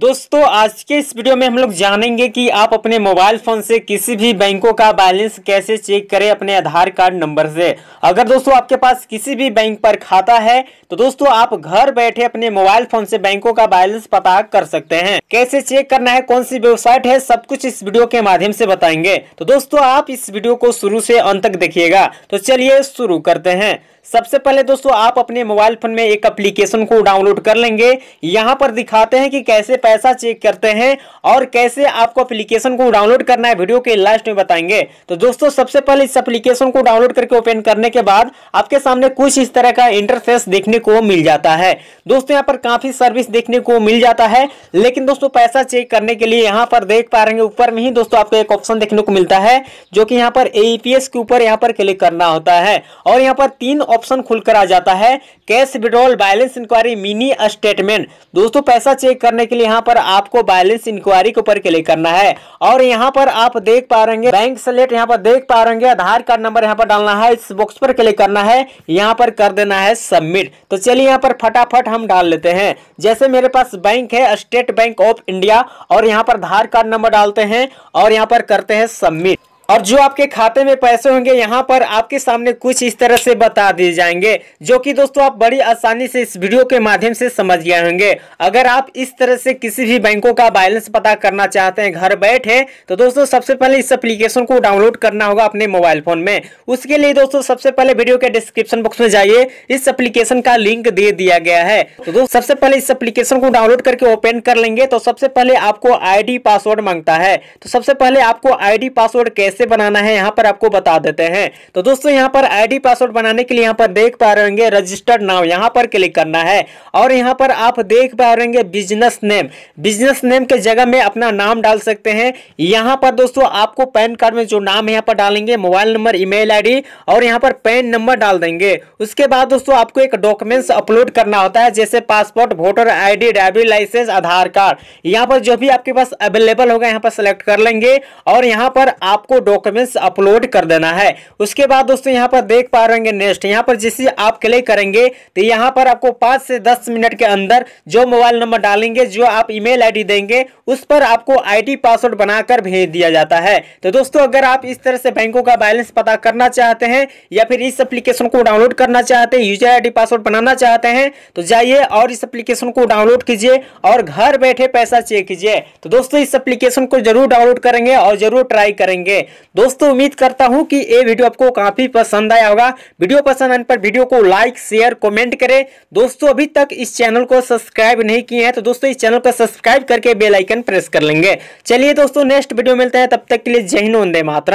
दोस्तों आज के इस वीडियो में हम लोग जानेंगे कि आप अपने मोबाइल फ़ोन से किसी भी बैंकों का बैलेंस कैसे चेक करें अपने आधार कार्ड नंबर से अगर दोस्तों आपके पास किसी भी बैंक पर खाता है तो दोस्तों आप घर बैठे अपने मोबाइल फ़ोन से बैंकों का बैलेंस पता कर सकते हैं कैसे चेक करना है कौन सी वेबसाइट है सब कुछ इस वीडियो के माध्यम से बताएंगे तो दोस्तों आप इस वीडियो को शुरू से अंत तक देखिएगा तो चलिए शुरू करते हैं सबसे पहले दोस्तों आप अपने मोबाइल फोन में एक अप्लीकेशन को डाउनलोड कर लेंगे यहाँ पर दिखाते हैं कि कैसे पैसा चेक करते हैं और कैसे आपको एप्लीकेशन को डाउनलोड करना है वीडियो के लास्ट में बताएंगे तो दोस्तों सबसे पहले इस एप्लीकेशन को डाउनलोड करके ओपन करने के बाद आपके सामने कुछ इस तरह का इंटरफेस देखने को मिल जाता है दोस्तों यहाँ पर काफी सर्विस देखने को मिल जाता है लेकिन दोस्तों पैसा चेक करने के लिए यहाँ पर देख पा रहे हैं ऊपर में ही दोस्तों आपको एक ऑप्शन देखने को मिलता है जो कि यहाँ पर एपीएस e के ऊपर यहाँ पर क्लिक करना होता है और यहाँ पर तीन ऑप्शन खुलकर आ जाता है cash withdrawal balance inquiry mini statement दोस्तों पैसा चेक करने के लिए यहाँ पर आपको बैलेंस इंक्वायरी के ऊपर क्लिक करना है और यहाँ पर आप देख पा रहे बैंक सेलेक्ट यहाँ पर देख पा रहे आधार कार्ड नंबर यहाँ पर डालना है इस बॉक्स पर क्लिक करना है यहाँ पर कर देना है सबमिट तो चलिए यहाँ पर फटाफट हम डाल लेते हैं जैसे मेरे पास बैंक है स्टेट बैंक ऑफ इंडिया और यहाँ पर आधार कार्ड नंबर डालते हैं और यहाँ पर करते हैं सबमिट और जो आपके खाते में पैसे होंगे यहाँ पर आपके सामने कुछ इस तरह से बता दिए जाएंगे जो कि दोस्तों आप बड़ी आसानी से इस वीडियो के माध्यम से समझ गए होंगे अगर आप इस तरह से किसी भी बैंकों का बैलेंस पता करना चाहते हैं घर बैठे तो दोस्तों सबसे पहले इस एप्लीकेशन को डाउनलोड करना होगा अपने मोबाइल फोन में उसके लिए दोस्तों सबसे पहले वीडियो के डिस्क्रिप्शन बॉक्स में जाइए इस एप्लीकेशन का लिंक दे दिया गया है तो दोस्तों सबसे पहले इस एप्लीकेशन को डाउनलोड करके ओपन कर लेंगे तो सबसे पहले आपको आई पासवर्ड मांगता है तो सबसे पहले आपको आई पासवर्ड कैसे कैसे बनाना है यहाँ पर आपको बता देते हैं तो दोस्तों यहाँ पर आईडी पासवर्ड बनाने के लिए यहाँ पर देख पा रहे होंगे रजिस्टर्ड नाव यहाँ पर क्लिक करना है और यहाँ पर आप देख पा रहे बिजनेस नेम बिजनेस नेम के जगह में अपना नाम डाल सकते हैं यहाँ पर दोस्तों आपको पैन कार्ड में जो नाम यहाँ पर डालेंगे मोबाइल नंबर ईमेल आईडी और यहाँ पर पैन नंबर डाल देंगे उसके बाद दोस्तों आपको एक डॉक्यूमेंट्स अपलोड करना होता है जैसे passport voter ID driving licence Aadhaar card यहाँ पर जो भी आपके पास अवेलेबल होगा यहाँ पर सेलेक्ट कर लेंगे और यहाँ पर आपको डॉक्यूमेंट्स अपलोड कर देना है उसके बाद दोस्तों यहाँ पर देख पा रहे नेक्स्ट यहाँ पर जैसे आप क्लिक करेंगे तो यहाँ पर आपको पांच से दस मिनट के अंदर जो मोबाइल नंबर डालेंगे जो आप ईमेल आईडी देंगे उस पर आपको आईडी पासवर्ड बनाकर भेज दिया जाता है तो दोस्तों अगर आप इस तरह से बैंकों का बैलेंस पता करना चाहते हैं या फिर इस एप्लीकेशन को डाउनलोड करना चाहते हैं यूजर आई पासवर्ड बनाना चाहते हैं तो जाइए और इस एप्लीकेशन को डाउनलोड कीजिए और घर बैठे पैसा चेक कीजिए तो दोस्तों इस एप्लीकेशन को जरूर डाउनलोड करेंगे और जरूर ट्राई करेंगे दोस्तों उम्मीद करता हूं कि ये वीडियो आपको काफ़ी पसंद आया होगा वीडियो पसंद आने पर वीडियो को लाइक शेयर कमेंट करें दोस्तों अभी तक इस चैनल को सब्सक्राइब नहीं किए हैं तो दोस्तों इस चैनल को सब्सक्राइब करके बेलाइकन प्रेस कर लेंगे चलिए दोस्तों नेक्स्ट वीडियो मिलते हैं तब तक के लिए जय हिंद वंदे मातरा